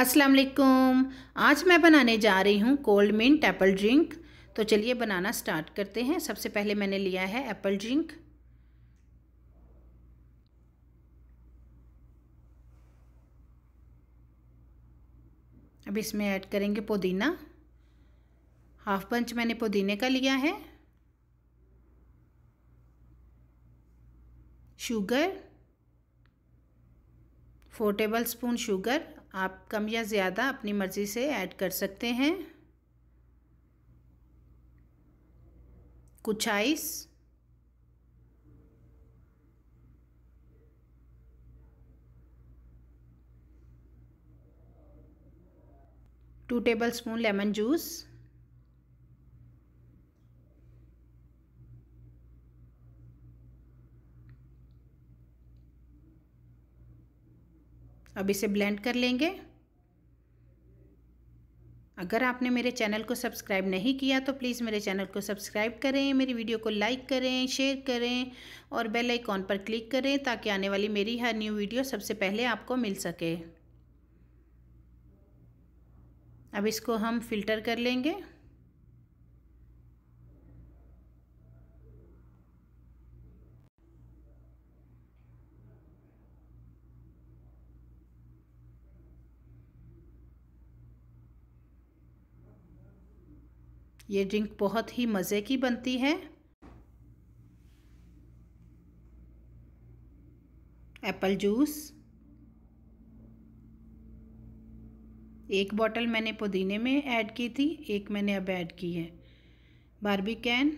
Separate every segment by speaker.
Speaker 1: अस्सलाम वालेकुम आज मैं बनाने जा रही हूँ कोल्ड मिंट एप्पल ड्रिंक तो चलिए बनाना स्टार्ट करते हैं सबसे पहले मैंने लिया है एप्पल ड्रिंक अब इसमें ऐड करेंगे पुदीना हाफ पंच मैंने पुदीने का लिया है sugar four tablespoon sugar आप कम या ज़्यादा अपनी मर्ज़ी से ऐड कर सकते हैं कुछ ice two tablespoon lemon juice अब इसे ब्लेंड कर लेंगे अगर आपने मेरे चैनल को सब्सक्राइब नहीं किया तो प्लीज़ मेरे चैनल को सब्सक्राइब करें मेरी वीडियो को लाइक करें शेयर करें और बेल आइकॉन पर क्लिक करें ताकि आने वाली मेरी हर न्यू वीडियो सबसे पहले आपको मिल सके अब इसको हम फिल्टर कर लेंगे ये ड्रिंक बहुत ही मज़े की बनती है एप्पल जूस एक बॉटल मैंने पुदीने में ऐड की थी एक मैंने अब ऐड की है बारबी कैन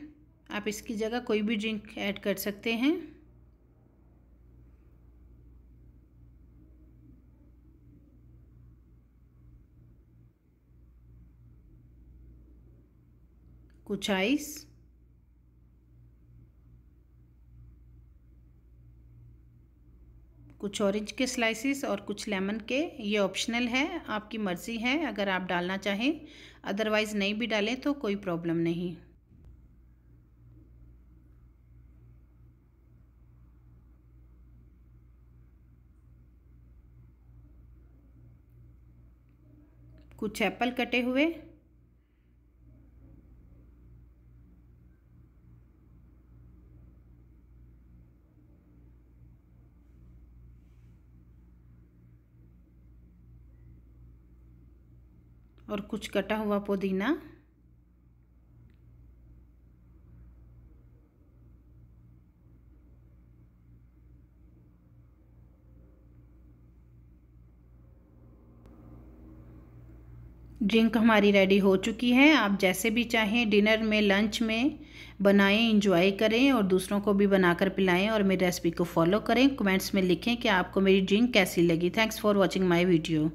Speaker 1: आप इसकी जगह कोई भी ड्रिंक ऐड कर सकते हैं कुचाइस कुछ ऑरेंज के स्लाइसेस और कुछ लेमन के ये ऑप्शनल है आपकी मर्ज़ी है अगर आप डालना चाहें अदरवाइज़ नहीं भी डालें तो कोई प्रॉब्लम नहीं कुछ एप्पल कटे हुए और कुछ कटा हुआ पुदीना ड्रिंक हमारी रेडी हो चुकी है आप जैसे भी चाहें डिनर में लंच में बनाएं इंजॉय करें और दूसरों को भी बनाकर पिलाएं और मेरी रेसिपी को फॉलो करें कमेंट्स में लिखें कि आपको मेरी ड्रिंक कैसी लगी thanks for watching my video